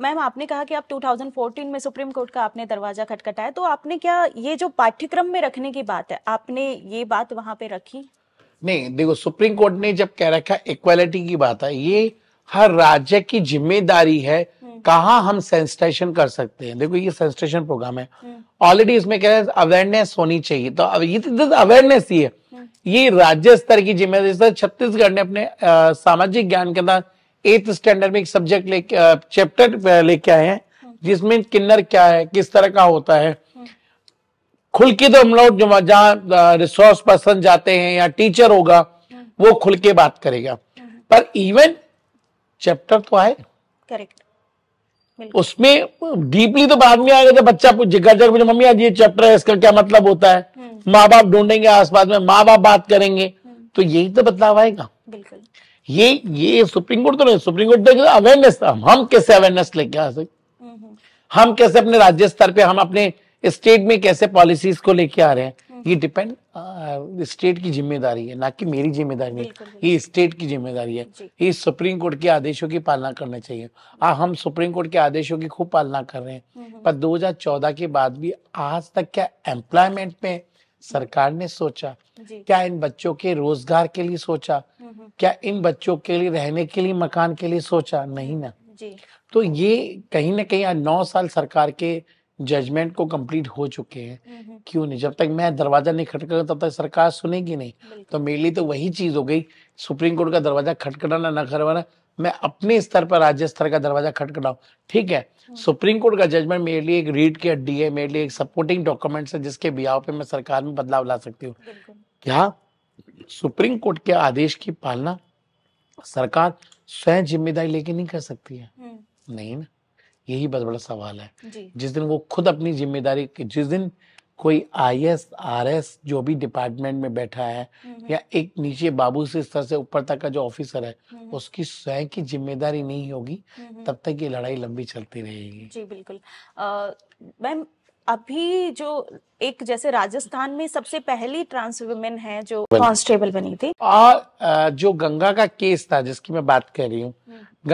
Ma'am आपने कहा कि आप 2014 में सुप्रीम कोर्ट का आपने दरवाजा खटखटाया तो आपने क्या ये जो पाठ्यक्रम में रखने की बात है आपने ये बात वहां पे रखी नहीं देखो सुप्रीम कोर्ट ने जब कह रखा इक्वालिटी की बात है ये हर राज्य की जिम्मेदारी है हम्म। कहा हम सेंसिटाइजेशन कर सकते हैं देखो ये सेंसिटाइजेशन प्रोग्राम है ऑलरेडी हम्म। इसमें कह रहे हैं अवेयरनेस होनी चाहिए तो अब ये तो अवेयरनेस तो ही है हम्म। ये राज्य स्तर की जिम्मेदारी छत्तीसगढ़ ने अपने सामाजिक ज्ञान के अंदर एथ स्टैंडर्ड में एक सब्जेक्ट लेके चैप्टर लेके आए हैं जिसमें किन्नर क्या है किस तरह का होता है खुल के तो हम लोग जहाँ रिसोर्स पर्सन जाते हैं या टीचर होगा वो खुल के बात करेगा पर इवन चैप्टर तो आए करेक्ट उसमें डीपली तो बाद में आएगा जब बच्चा पूछेगा जगह मम्मी आज ये चैप्टर है इसका क्या मतलब होता है हम्म। माँ बाप ढूंढेंगे आसपास में माँ बाप बात करेंगे हम्म। तो यही तो बदलाव आएगा बिल्कुल ये ये सुप्रीम कोर्ट तो नहीं सुप्रीम कोर्ट देखिए अवेयरनेस था हम कैसे अवेयरनेस लेके आ सकते हम कैसे अपने राज्य स्तर पे हम अपने स्टेट में कैसे पॉलिसीज को लेके आ रहे हैं हम्म। ये डिपेंड स्टेट की जिम्मेदारी है ना कि मेरी जिम्मेदारी नहीं ये स्टेट की जिम्मेदारी है ये सुप्रीम कोर्ट के आदेशों की पालना करना चाहिए आ, हम सुप्रीम कोर्ट के आदेशों की खूब पालना कर रहे हैं पर 2014 के बाद भी आज तक क्या एम्प्लॉयमेंट में सरकार ने सोचा क्या इन बच्चों के रोजगार के लिए सोचा हम्म, हम्म। क्या इन बच्चों के लिए रहने के लिए मकान के लिए सोचा नहीं ना जी। तो ये कहीं ना कहीं नौ साल सरकार के जजमेंट को कंप्लीट हो चुके हैं हम्म, क्यों नहीं जब तक मैं दरवाजा नहीं खटका तब तक सरकार सुनेगी नहीं तो मेरे लिए तो वही चीज हो गई सुप्रीम कोर्ट का दरवाजा खटखटाना ना करवाना मैं अपने स्तर पर राज्य स्तर का दरवाजा खटखटाऊ ठीक है हम्म। सुप्रीम कोर्ट का जजमेंट मेरे लिए एक रीड की हड्डी है मेरे लिए एक सपोर्टिंग डॉक्यूमेंट है जिसके बिहाव पे मैं सरकार में बदलाव ला सकती हूँ क्या सुप्रीम कोर्ट के आदेश की पालना सरकार स्वयं जिम्मेदारी लेके नहीं कर सकती है हम्म। नहीं ना यही बहुत बड़ा सवाल है जिस दिन वो खुद अपनी जिम्मेदारी जिस दिन कोई आई एस आर एस जो भी डिपार्टमेंट में बैठा है हम्म। या एक नीचे बाबू से स्तर से ऊपर तक का जो ऑफिसर है हम्म। उसकी स्वयं की जिम्मेदारी नहीं होगी हम्म। तब तक ये लड़ाई लंबी चलती रहेगी जी बिल्कुल मैम अभी जो एक जैसे राजस्थान में सबसे पहली ट्रांस वुमेन है जो कांस्टेबल बनी थी और जो गंगा का केस था जिसकी मैं बात कर रही हूँ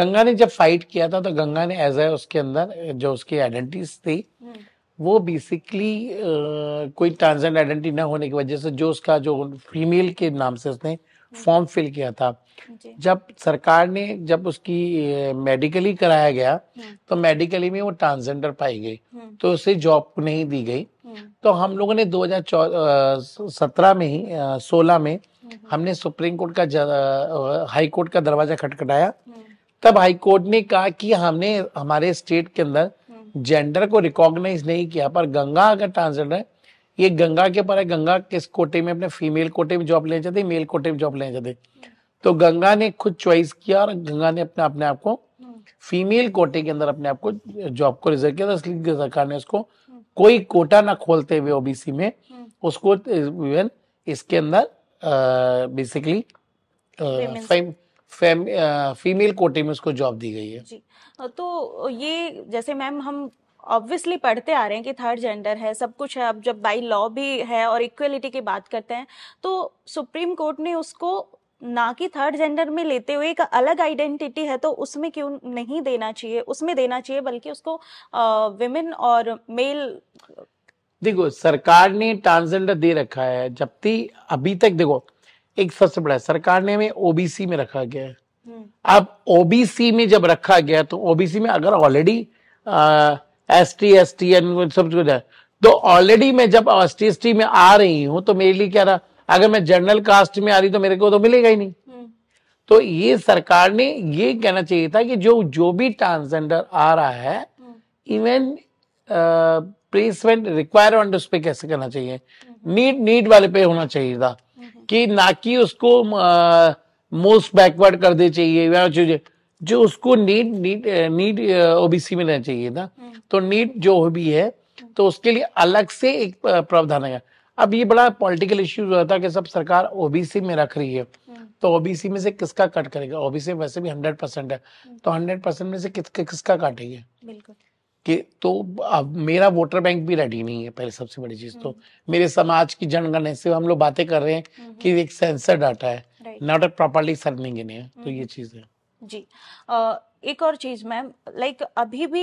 गंगा ने जब फाइट किया था तो गंगा ने एज ए उसके अंदर जो उसकी आइडेंटिटी थी वो बेसिकली कोई ट्रांसजेंड आइडेंटिटी ना होने की वजह से जो उसका जो फीमेल के नाम से उसने फॉर्म हम्म। फिल किया था जब सरकार ने जब उसकी मेडिकली कराया गया हम्म। तो मेडिकली में वो ट्रांसजेंडर पाई गई हम्म। तो उसे जॉब नहीं दी गई तो हम लोगों ने 2017 में ही 16 में हमने सुप्रीम कोर्ट का हाई कोर्ट का दरवाजा खटखटाया तब हाई कोर्ट ने कहा कि हमने हमारे स्टेट के अंदर जेंडर को रिकॉग्नाइज नहीं किया पर गंगा अगर ट्रांसजेंडर है ये गंगा के पर है गंगा किस कोटे में अपने फीमेल कोटे में जॉब लेना चाहते मेल कोटे में जॉब लेना चाहते तो गंगा ने खुद चॉइस किया और गंगा ने अपने अपने आप को फीमेल कोटे के अंदर अपने आप को जॉब को रिजर्व किया था तो इसलिए सरकार ने उसको कोई कोटा ना खोलते हुए ओबीसी में उसको इवन इसके अंदर बेसिकली फीमेल कोटे में उसको जॉब दी गई है जी तो ये जैसे मैम हम ऑब्वियसली पढ़ते आ रहे हैं कि थर्ड जेंडर है सब कुछ है अब जब बाई लॉ भी है और इक्वलिटी की बात करते हैं तो सुप्रीम कोर्ट ने उसको ना कि थर्ड जेंडर में लेते हुए एक अलग आइडेंटिटी है तो उसमें क्यों नहीं देना चाहिए उसमें देना चाहिए बल्कि उसको विमेन और मेल देखो सरकार ने ट्रांसजेंडर दे रखा है जबकि अभी तक देखो एक सबसे बड़ा सरकार ने हमें ओबीसी में रखा गया है हम्म। अब ओबीसी में जब रखा गया तो ओबीसी में अगर already S T S T N सब कुछ है तो ऑलरेडी मैं जब एस टी एस टी में आ रही हूं तो मेरे लिए क्या रहा अगर मैं जनरल कास्ट में आ रही तो मेरे को तो मिलेगा ही नहीं हम्म। तो ये सरकार ने ये कहना चाहिए था कि जो जो भी ट्रांसजेंडर आ रहा है इवन प्लेसमेंट रिक्वायरमेंट उस पर कैसे करना चाहिए नीट हम्म। नीट वाले पे होना चाहिए था कि ना कि उसको मोस्ट बैकवर्ड कर दे चाहिए जो उसको नीट नीट नीट ओबीसी में रहना चाहिए ना हम्म। तो नीट जो भी है तो उसके लिए अलग से एक प्रावधान है अब ये बड़ा पॉलिटिकल इश्यू रहा था कि सब सरकार ओबीसी में रख रही है हम्म। तो ओबीसी में से किसका कट करेगा ओबीसी वैसे भी हंड्रेड परसेंट है हम्म। तो हंड्रेड परसेंट में से किसका काटेगी बिल्कुल कि तो अब मेरा वोटर बैंक भी रेडी नहीं है पहले सबसे बड़ी चीज तो हम्म। मेरे समाज की जनगणना से हम लोग बातें कर रहे हैं हम्म, कि हम्म। एक सेंसर डाटा है not a properly serving in तो ये चीज है जी एक और चीज मैम लाइक अभी भी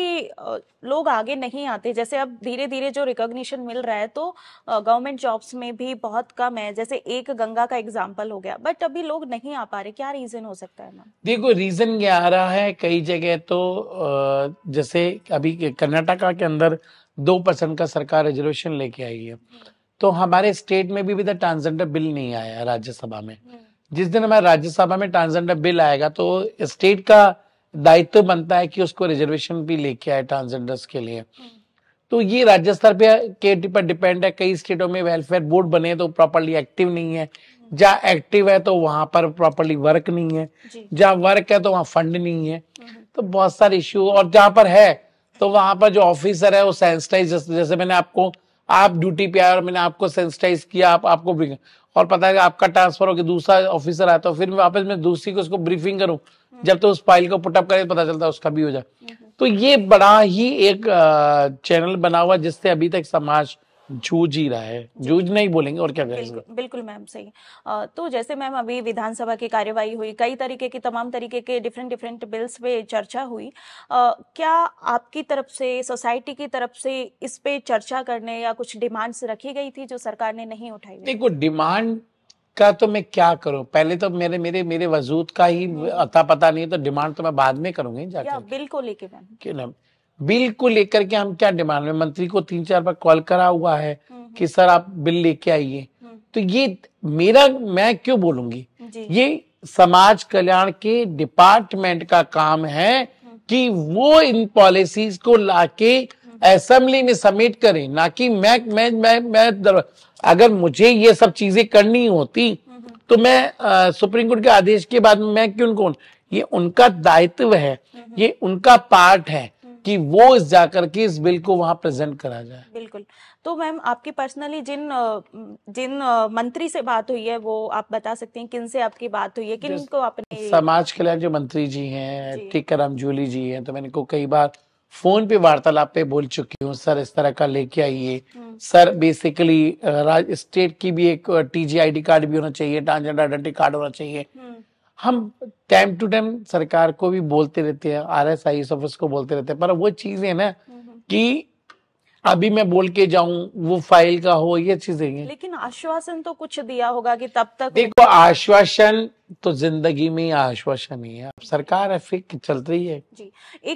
लोग आगे नहीं आते जैसे अब धीरे धीरे जो रिकॉग्निशन मिल रहा है तो गवर्नमेंट जॉब्स में भी बहुत कम है जैसे एक गंगा का एग्जाम्पल हो गया बट अभी लोग नहीं आ पा रहे क्या रीजन हो सकता है मैम देखो रीजन क्या आ रहा है कई जगह तो जैसे अभी कर्नाटका के अंदर दो परसेंट का सरकार रिजर्वेशन लेके आई है हम्म। तो हमारे स्टेट में भी ट्रांसजेंडर बिल नहीं आया राज्यसभा में हम्म। जिस दिन हमारे राज्यसभा में ट्रांसजेंडर बिल आएगा तो स्टेट का दायित्व बनता है कि उसको रिजर्वेशन भी लेके आए ट्रांसजेंडर्स के लिए तो ये राज्य स्तर पे के पर डिपेंड है कई स्टेटों में वेलफेयर बोर्ड बने तो प्रॉपरली एक्टिव नहीं है जहाँ एक्टिव है तो वहां पर प्रॉपरली वर्क नहीं है जहाँ वर्क है तो वहाँ फंड नहीं है तो, हम्म हम्म। तो बहुत सारे इश्यू और जहाँ पर है तो वहां पर जो ऑफिसर है वो सेंसिटाइज जैसे मैंने आपको आप ड्यूटी पे आए और मैंने आपको सेंसिटाइज किया आप आपको और पता है आपका ट्रांसफर हो गया दूसरा ऑफिसर आया तो फिर वापस मैं दूसरी को उसको ब्रीफिंग करूँ जब तो उस फाइल को पुटअप करे पता चलता उसका भी हो जाए तो ये बड़ा ही एक चैनल बना हुआ जिससे अभी तक समाज जूझ ही रहा है जूझ नहीं बोलेंगे और क्या करेंगे बिल्कुल मैम सही तो जैसे मैम अभी विधानसभा की कार्यवाही हुई कई तरीके की तमाम तरीके के डिफरेंट डिफरेंट बिल्स पे चर्चा हुई आ, क्या आपकी तरफ से सोसाइटी की तरफ से इस पे चर्चा करने या कुछ डिमांड्स रखी गई थी जो सरकार ने नहीं उठाई देखो डिमांड का तो मैं क्या करूं पहले तो मेरे मेरे मेरे वजूद का ही अता पता नहीं है तो डिमांड तो मैं बाद में करूंगी जाकर बिल को लेके क्यों ना बिल को लेकर के हम क्या डिमांड में मंत्री को तीन चार बार कॉल करा हुआ है हम्म, हम्म। कि सर आप बिल लेके आइए हम्म। तो ये मेरा मैं क्यों बोलूंगी ये समाज कल्याण के डिपार्टमेंट का काम है कि वो इन पॉलिसीज को लाके असेंबली में सबमिट करें ना कि मैं मैं मैं मैं अगर मुझे ये सब चीजें करनी होती तो मैं आ, सुप्रीम कोर्ट के आदेश के बाद मैं क्यों कौन ये उनका दायित्व है ये उनका पार्ट है हम्म। कि वो जाकर के इस बिल को वहां प्रेजेंट करा जाए बिल्कुल तो मैम आपकी पर्सनली जिन जिन मंत्री से बात हुई है वो आप बता सकते हैं किन से आपकी बात हुई है किन को आपने समाज कल्याण जो मंत्री जी हैं टीकर जूली जी हैं तो मैंने को कई बार फोन पे वार्तालाप पे बोल चुकी हूँ सर इस तरह का लेके आइए हम्म। सर बेसिकली राज स्टेट की भी एक टीजीआईडी कार्ड भी होना चाहिए ट्रांसजेंडर आइडेंटिटी कार्ड होना चाहिए हम्म। हम टाइम टू टाइम सरकार को भी बोलते रहते हैं आर एस आई ऑफिस को बोलते रहते हैं पर वो चीज है ना हम्म, कि अभी मैं बोल के जाऊं वो फाइल का हो ये चीजें हैं लेकिन आश्वासन तो कुछ दिया होगा कि तब तक देखो आश्वासन तो जिंदगी में आश्वासन ही है सरकार है फिक चल रही है जी एक